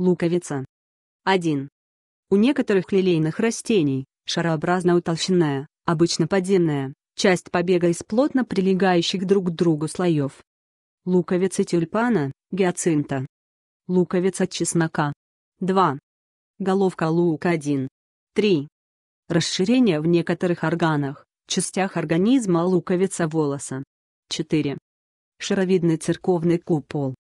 Луковица. 1. У некоторых лилейных растений, шарообразно утолщенная, обычно подземная, часть побега из плотно прилегающих друг к другу слоев. Луковица тюльпана, гиацинта. Луковица чеснока. 2. Головка лука 1. 3. Расширение в некоторых органах, частях организма луковица волоса. 4. Шаровидный церковный купол.